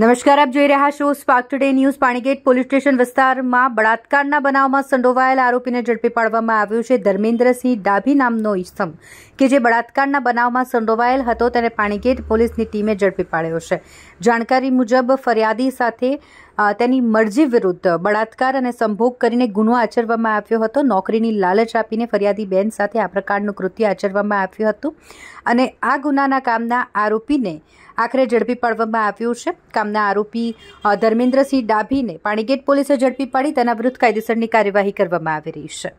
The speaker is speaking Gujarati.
નમસ્કાર આપ જોઈ રહ્યા છો spark today news Panigate police station વિસ્તારમાં બળાત્કારના બનાવમાં સંડોવાયેલ આરોપીને ઝડપી પાડવામાં આવ્યો છે ધર્મેન્દ્રસિંહ ડાભી નામનો ઇસમ કે જે બળાત્કારના બનાવમાં સંડોવાયેલ હતો તેને પાણીગેટ પોલીસની ટીમે ઝડપી પાડ્યો છે જાણકારી મુજબ ફરિયાદી સાથે તેની મરજી વિરુદ્ધ બળાત્કાર અને સંભોગ કરીને ગુનો આચરવામાં આવ્યો હતો નોકરીની લાલચ આપીને ફરિયાદી બેન સાથે આ પ્રકારનું કૃત્ય આચરવામાં આવ્યું હતું અને આ ગુનાના કામના આરોપીને આખરે ઝડપી પાડવામાં આવ્યું છે કામના આરોપી ધર્મેન્દ્રસિંહ ડાભીને પાણીગેટ પોલીસે ઝડપી પાડી તેના વિરુદ્ધ કાયદેસરની કાર્યવાહી કરવામાં આવી રહી છે